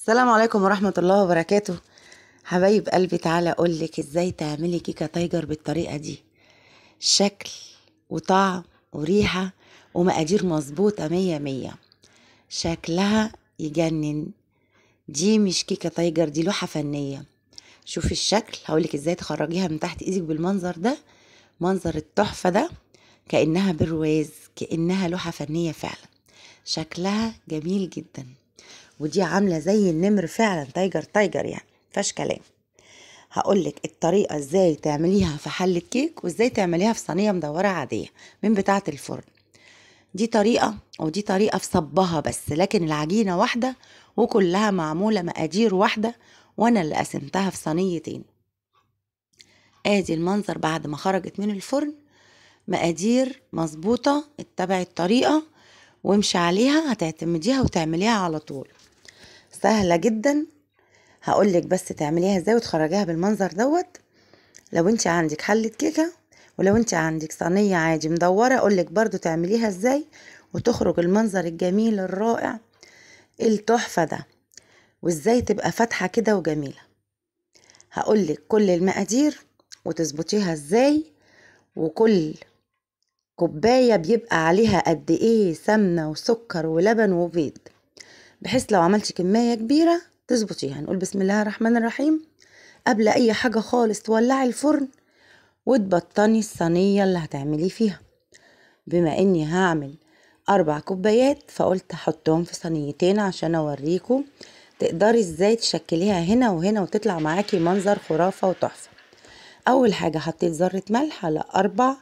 السلام عليكم ورحمة الله وبركاته حبايب قلبي تعالى أقولك إزاي تعملي كيكة تايجر بالطريقة دي شكل وطعم وريحة ومقادير مظبوطة مية مية شكلها يجنن دي مش كيكة تايجر دي لوحة فنية شوفي الشكل هقولك إزاي تخرجيها من تحت إيدك بالمنظر ده منظر التحفة ده كأنها برواز كأنها لوحة فنية فعلا شكلها جميل جداً ودي عامله زي النمر فعلا تايجر تايجر يعني فاش كلام هقولك الطريقه ازاي تعمليها في حله كيك وازاي تعمليها في صينيه مدوره عاديه من بتاعه الفرن دي طريقه ودي طريقه في صبها بس لكن العجينه واحده وكلها معموله مقادير واحده وانا اللي قسمتها في صينيتين ادي المنظر بعد ما خرجت من الفرن مقادير مظبوطه اتبعي الطريقه وامشي عليها هتعتمديها وتعمليها على طول سهله جدا هقولك بس تعمليها ازاي وتخرجيها بالمنظر دوت لو انت عندك حله كيكه ولو انت عندك صينيه عادي مدوره لك برضو تعمليها ازاي وتخرج المنظر الجميل الرائع التحفه ده وازاي تبقى فاتحه كده وجميله هقولك كل المقادير وتظبطيها ازاي وكل كوبايه بيبقى عليها قد ايه سمنه وسكر ولبن وبيض بحيث لو عملتي كمية كبيرة تظبطيها نقول بسم الله الرحمن الرحيم قبل أي حاجة خالص تولعي الفرن وتبطني الصينية اللي هتعملي فيها بما إني هعمل أربع كوبايات فقلت هحطهم في صينيتين عشان أوريكم تقدري إزاي تشكليها هنا وهنا وتطلع معاكي منظر خرافة وتحفة أول حاجة حطيت ذرة ملح على أربع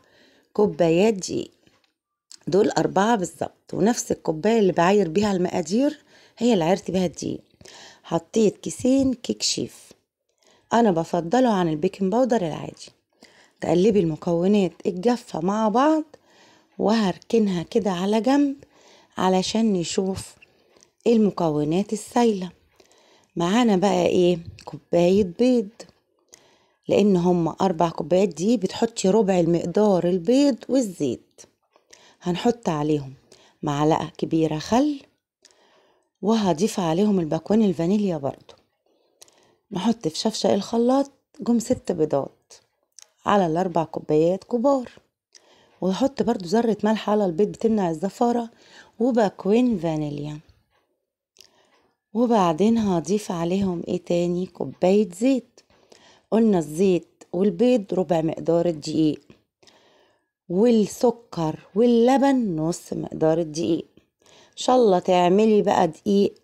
كوبايات دقيق دول أربعة بالظبط ونفس الكوباية اللي بعاير بيها المقادير هي اللي عرفت بيها الدقيق حطيت كيسين كيك شيف انا بفضله عن البيكنج باودر العادي تقلبي المكونات الجافة مع بعض وهركنها كده على جنب علشان نشوف المكونات السايلة معانا بقى ايه كوباية بيض لان هما اربع كوبايات دي بتحطي ربع المقدار البيض والزيت هنحط عليهم معلقة كبيرة خل وهضيف عليهم الباكوين الفانيليا برضو نحط في شفشق الخلاط جم ست بيضات على الأربع كوبايات كبار ونحط برضو ذرة ملح على البيض بتمنع الزفارة وباكوين فانيليا وبعدين هضيف عليهم ايه تاني كوباية زيت قلنا الزيت والبيض ربع مقدار الدقيق والسكر واللبن نص مقدار الدقيق شاء الله تعملي بقى دقيق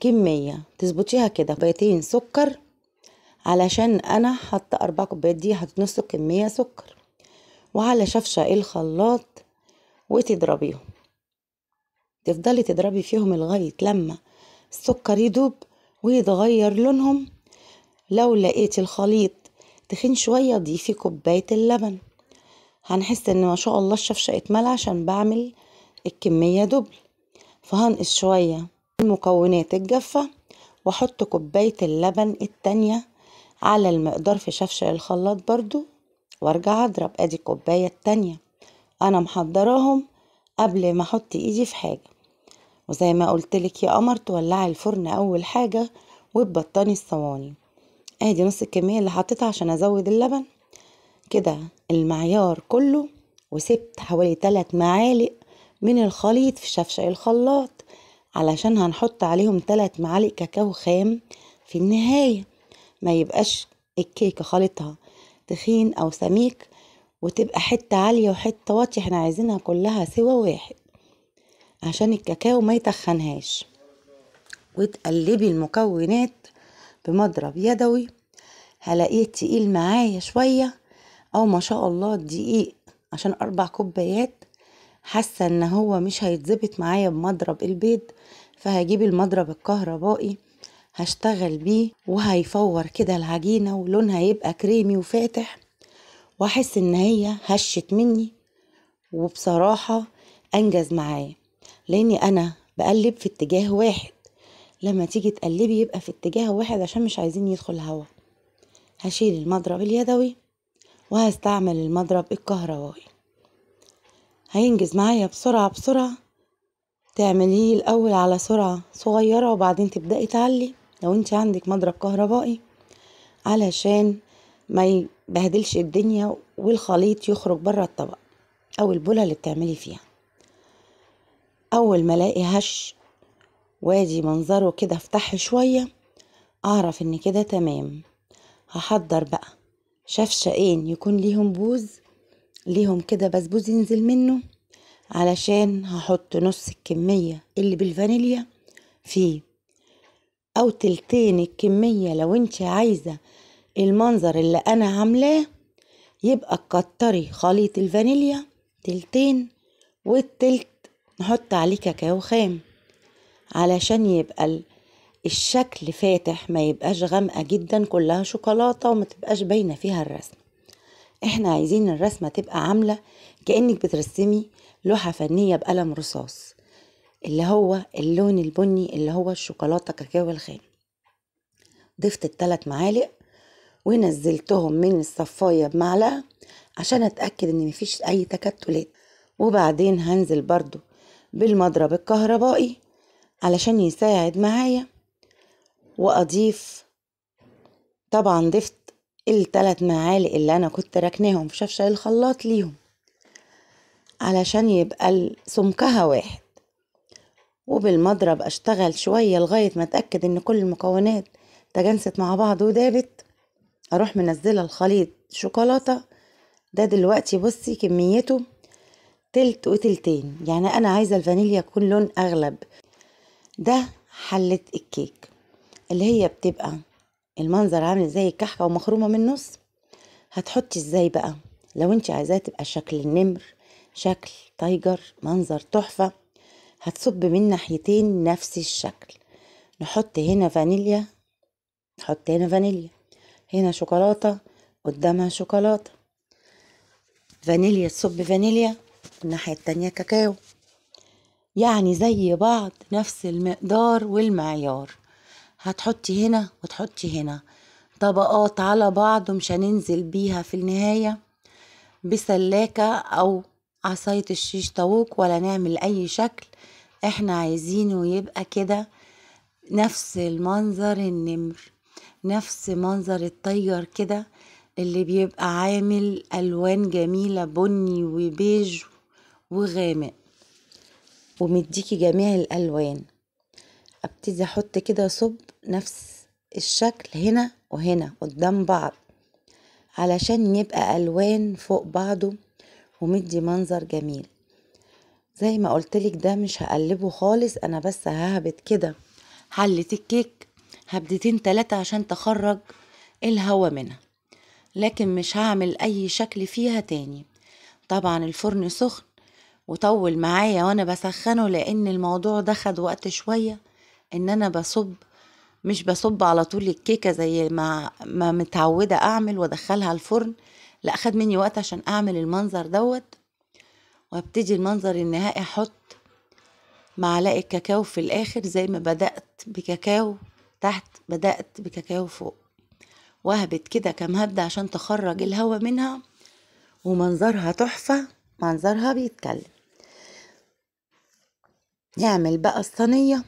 كمية تظبطيها كده كوبايتين سكر علشان انا حاطه اربع كوبايات دي نص كميه سكر وعلى شفشه الخلاط وتضربيهم تفضلي تضربي فيهم لغايه لما السكر يدوب ويتغير لونهم لو لقيتي الخليط تخين شويه ضيفي كوبايه اللبن هنحس ان ما شاء الله الشفشه اتملى عشان بعمل الكميه دبل فهنقص شوية المكونات الجافة واحط كوباية اللبن التانية على المقدار في شفشق الخلاط برضو وارجع اضرب ادي الكوباية التانية انا محضراهم قبل ما احط ايدي في حاجة وزي ما قلتلك يا قمر تولعي الفرن اول حاجة وتبطني الصواني ادي نص الكمية اللي حطيتها عشان ازود اللبن كده المعيار كله وسبت حوالي 3 معالق من الخليط في شفشق الخلاط علشان هنحط عليهم تلات معالق كاكاو خام في النهاية ما يبقاش الكيكة خليطها تخين أو سميك وتبقى حتة عالية وحتة واطية احنا عايزينها كلها سوا واحد عشان الكاكاو ما يتخنهاش وتقلبي المكونات بمضرب يدوي هلاقيه تقيل معايا شوية او ما شاء الله دقيق عشان اربع كوبايات حاسة ان هو مش هيتظبط معايا بمضرب البيض فهجيب المضرب الكهربائي هشتغل بيه وهيفور كده العجينة ولونها يبقى كريمي وفاتح واحس ان هي هشت مني وبصراحة انجز معايا لاني انا بقلب في اتجاه واحد لما تيجي تقلبي يبقى في اتجاه واحد عشان مش عايزين يدخل هوا هشيل المضرب اليدوي وهستعمل المضرب الكهربائي هينجز معايا بسرعة بسرعة تعمليه الأول على سرعة صغيرة وبعدين تبدأي تعلي لو انت عندك مضرب كهربائي علشان ما يبهدلش الدنيا والخليط يخرج بره الطبق أو البولة اللي بتعملي فيها أول ما الاقي هش وادي منظره كده افتح شوية أعرف إن كده تمام هحضر بقى شفشقين يكون ليهم بوز ليهم كده بسبوس ينزل منه علشان هحط نص الكمية اللي بالفانيليا فيه او تلتين الكمية لو انت عايزة المنظر اللي انا عاملاه يبقى تكتري خليط الفانيليا تلتين والتلت نحط عليه كاكاو خام علشان يبقى الشكل فاتح ما يبقاش غامقة جدا كلها شوكولاتة وما تبقاش باينة فيها الرسمة احنا عايزين الرسمة تبقى عاملة كأنك بترسمي لوحة فنية بقلم رصاص اللي هو اللون البني اللي هو الشوكولاتة كاكاو الخام ضفت التلات معالق ونزلتهم من الصفاية بمعلقة عشان اتأكد ان مفيش اي تكتلات وبعدين هنزل برضو بالمضرب الكهربائي علشان يساعد معايا واضيف طبعا ضفت التلات معالق اللي انا كنت راكناهم في شفشق الخلاط ليهم علشان يبقى سمكها واحد وبالمضرب اشتغل شوية لغاية ما اتأكد ان كل المكونات تجانست مع بعض ودابت اروح منزله الخليط شوكولاتة ده دلوقتي بصي كميته تلت وتلتين يعني انا عايزة الفانيليا يكون لون اغلب ده حلة الكيك اللي هي بتبقى المنظر عامل زي الكحكة ومخرومة من النص هتحطي ازاي بقى لو انت عايزاه تبقى شكل النمر شكل تايجر منظر تحفة هتصب من ناحيتين نفس الشكل نحط هنا فانيليا نحط هنا فانيليا هنا شوكولاتة قدامها شوكولاتة فانيليا تصب فانيليا الناحية التانية كاكاو يعني زي بعض نفس المقدار والمعيار هتحطي هنا وتحطي هنا طبقات على بعض ومش هننزل بيها في النهاية بسلاكة أو عصاية الشيش طاووق ولا نعمل أي شكل احنا عايزينه يبقى كده نفس المنظر النمر نفس منظر الطير كده اللي بيبقى عامل ألوان جميلة بني وبيج وغامق ومديكي جميع الألوان ابتدي احط كده صب نفس الشكل هنا وهنا قدام بعض علشان يبقى ألوان فوق بعضه ومدي منظر جميل زي ما قلتلك ده مش هقلبه خالص أنا بس ههبت كده حلة الكيك هبدتين تلاتة عشان تخرج الهوا منها لكن مش هعمل أي شكل فيها تاني طبعا الفرن سخن وطول معايا وانا بسخنه لان الموضوع ده خد وقت شويه ان انا بصب مش بصب على طول الكيكه زي ما ما متعوده اعمل وادخلها الفرن لا خد مني وقت عشان اعمل المنظر دوت وابتدي المنظر النهائي احط معلقه كاكاو في الاخر زي ما بدات بكاكاو تحت بدات بكاكاو فوق وهبت كده كام هبده عشان تخرج الهواء منها ومنظرها تحفه منظرها بيتكلم نعمل بقى الصينيه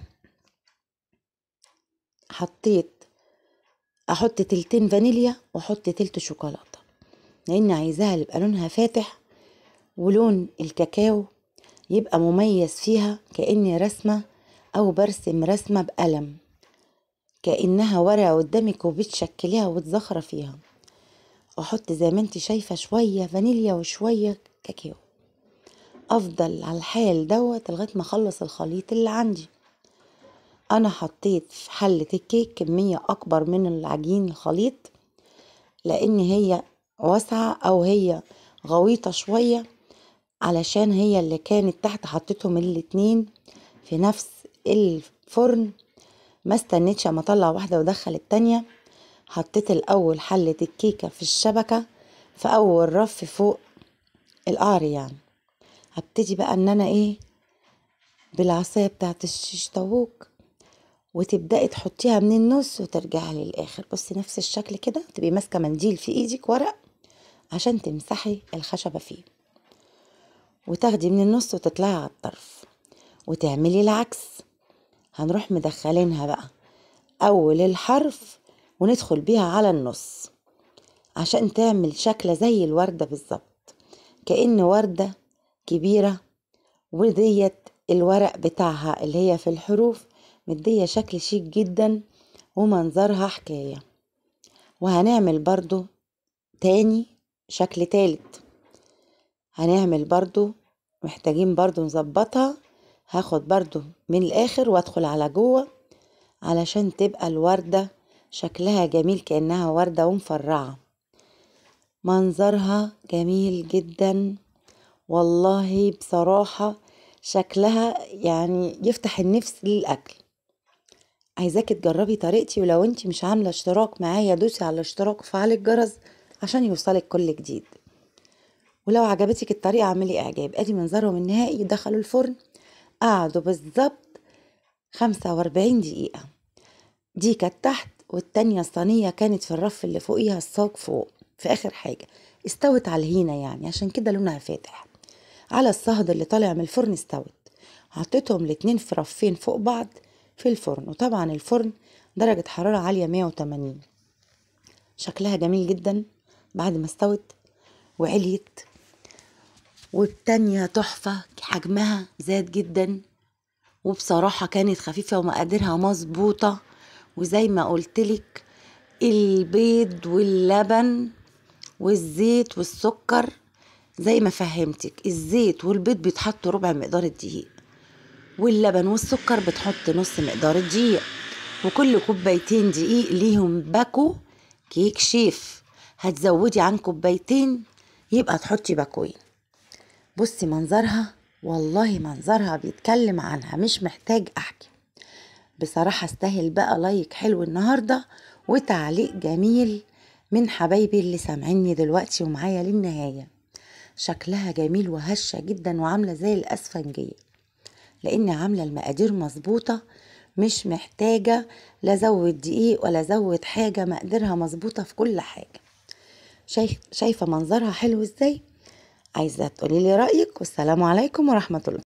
حطيت احط تلتين فانيليا واحط تلت شوكولاته لان عايزاها يبقى لونها فاتح ولون الكاكاو يبقى مميز فيها كاني رسمه او برسم رسمه بقلم كانها ورقه قدامك وبتشكليها وتزخره فيها واحط زي ما انت شايفه شويه فانيليا وشويه كاكاو افضل على الحال دوت لغايه ما اخلص الخليط اللي عندي انا حطيت في حلة الكيك كمية اكبر من العجين الخليط لان هي واسعة او هي غويطة شوية علشان هي اللي كانت تحت حطيتهم الاتنين في نفس الفرن ما استنيتش اما اطلع واحدة وادخل التانية حطيت الاول حلة الكيكة في الشبكة في اول رف فوق القعر يعني هبتدي بقى ان انا ايه بالعصاية بتاعت الشيش طاووق وتبداي تحطيها من النص وترجعي للاخر بصي نفس الشكل كده تبقي ماسكه منديل في ايدك ورق عشان تمسحي الخشبه فيه وتاخدي من النص وتطلعي على الطرف وتعملي العكس هنروح مدخلينها بقى اول الحرف وندخل بيها على النص عشان تعمل شكله زي الورده بالظبط كأن ورده كبيره وديت الورق بتاعها اللي هي في الحروف مدية شكل شيك جدا ومنظرها حكاية وهنعمل برضو تاني شكل تالت هنعمل برضو محتاجين برضو نظبطها هاخد برضو من الاخر وادخل على جوه علشان تبقى الوردة شكلها جميل كأنها وردة ومفرعة منظرها جميل جدا والله بصراحة شكلها يعني يفتح النفس للأكل عايزاكي تجربي طريقتي ولو انت مش عاملة اشتراك معايا دوسي على الاشتراك وفعلي الجرس عشان يوصلك كل جديد ولو عجبتك الطريقة اعملي اعجاب ادي منظرهم النهائي دخلوا الفرن قعدوا بالظبط خمسة واربعين دقيقة دي كانت تحت والتانية الصينية كانت في الرف اللي فوقيها الصاج فوق في اخر حاجة استوت على الهينة يعني عشان كده لونها فاتح على الصهد اللي طالع من الفرن استوت حطيتهم الاتنين في رفين فوق بعض في الفرن وطبعا الفرن درجة حرارة عالية 180 شكلها جميل جدا بعد ما استوت وعليت والتانية تحفة حجمها زاد جدا وبصراحة كانت خفيفة ومقاديرها مظبوطة وزي ما قلتلك البيض واللبن والزيت والسكر زي ما فهمتك الزيت والبيض بيتحطوا ربع مقدار الدقيق واللبن والسكر بتحط نص مقدار الدقيق وكل كوبايتين دقيق ليهم باكو كيك شيف هتزودي عن كوبايتين يبقى تحطي باكوين بصي منظرها والله منظرها بيتكلم عنها مش محتاج احكي بصراحه استاهل بقى لايك حلو النهارده وتعليق جميل من حبايبي اللي سامعيني دلوقتي ومعايا للنهايه شكلها جميل وهشه جدا وعامله زي الاسفنجيه لاني عامله المقادير مظبوطه مش محتاجه لا ازود دقيق ولا ازود حاجه مقاديرها مظبوطه في كل حاجه شايف شايفه منظرها حلو ازاي عايزه تقولي لي رايك والسلام عليكم ورحمه الله